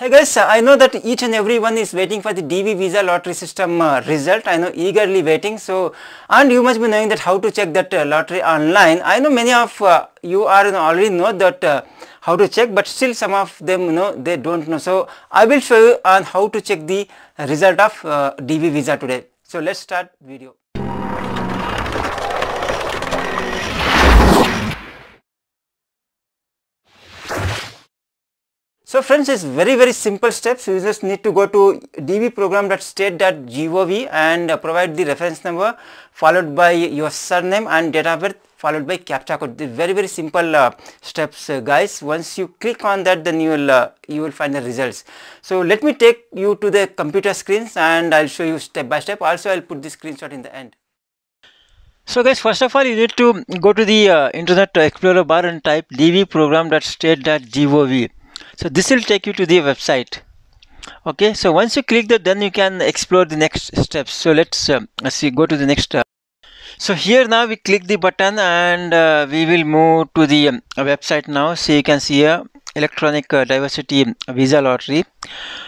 Hey guys, I know that each and everyone is waiting for the DV visa lottery system uh, result. I know eagerly waiting. So, and you must be knowing that how to check that uh, lottery online. I know many of uh, you are you know, already know that uh, how to check, but still some of them you know they don't know. So, I will show you on how to check the result of uh, DV visa today. So, let's start video. So friends, it's very very simple steps. You just need to go to dbprogram.state.gov and provide the reference number followed by your surname and date of birth followed by CAPTCHA code. The very very simple uh, steps uh, guys. Once you click on that then you will, uh, you will find the results. So let me take you to the computer screens and I'll show you step by step. Also I'll put the screenshot in the end. So guys, first of all, you need to go to the uh, Internet Explorer bar and type dbprogram.state.gov so this will take you to the website okay so once you click that then you can explore the next steps so let's uh, see go to the next uh, so here now we click the button and uh, we will move to the um, website now so you can see a electronic uh, diversity um, visa lottery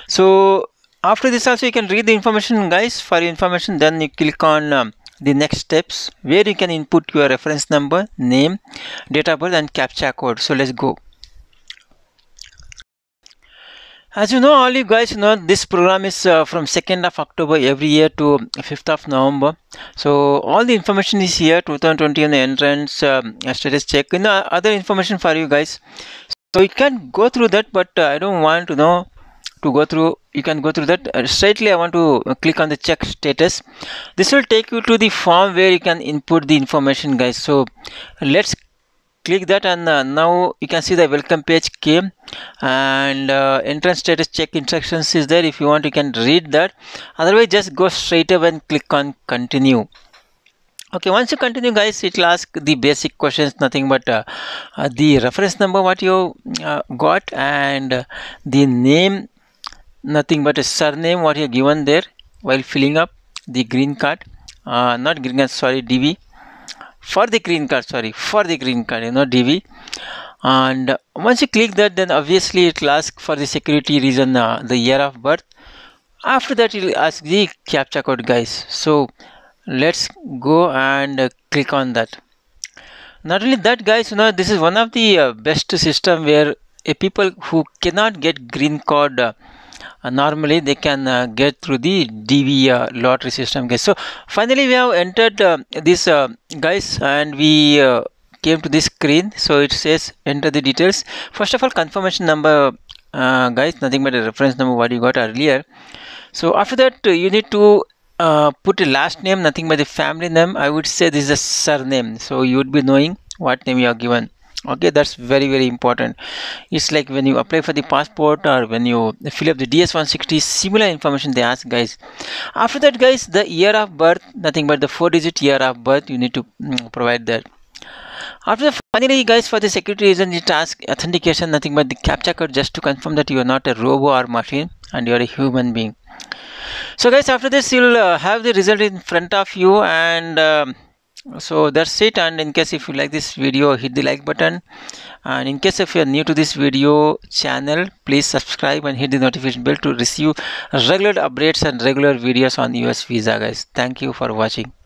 so after this also you can read the information guys for information then you click on um, the next steps where you can input your reference number name date of birth and captcha code so let's go as you know, all you guys know, this program is uh, from 2nd of October every year to 5th of November. So all the information is here, 2020 on the entrance, um, status check, you know, other information for you guys. So you can go through that, but uh, I don't want to know to go through. You can go through that uh, straightly. I want to click on the check status. This will take you to the form where you can input the information, guys. So let's click that and uh, now you can see the welcome page came and uh, entrance status check instructions is there if you want you can read that otherwise just go straight up and click on continue okay once you continue guys it will ask the basic questions nothing but uh, uh the reference number what you uh, got and uh, the name nothing but a surname what you given there while filling up the green card not green card sorry db for the green card sorry for the green card you know DV and once you click that then obviously it will ask for the security reason uh, the year of birth after that it will ask the captcha code guys so let's go and uh, click on that not only that guys you know this is one of the uh, best system where people who cannot get green card uh, uh, normally they can uh, get through the D.V. uh, lottery system guys so finally we have entered uh, this uh, guys and we came to this screen so it says enter the details first of all confirmation number guys nothing but a reference number what you got earlier so after that you need to put a last name nothing but the family name I would say this is a surname so you would be knowing what name you are given okay that's very very important it's like when you apply for the passport or when you fill up the ds160 similar information they ask guys after that guys the year of birth nothing but the four digit year of birth you need to mm, provide that after the, finally guys for the security reason it asks authentication nothing but the captcha code just to confirm that you are not a robot or machine and you are a human being so guys after this you'll uh, have the result in front of you and um, so that's it and in case if you like this video hit the like button and in case if you are new to this video channel please subscribe and hit the notification bell to receive regular updates and regular videos on us visa guys thank you for watching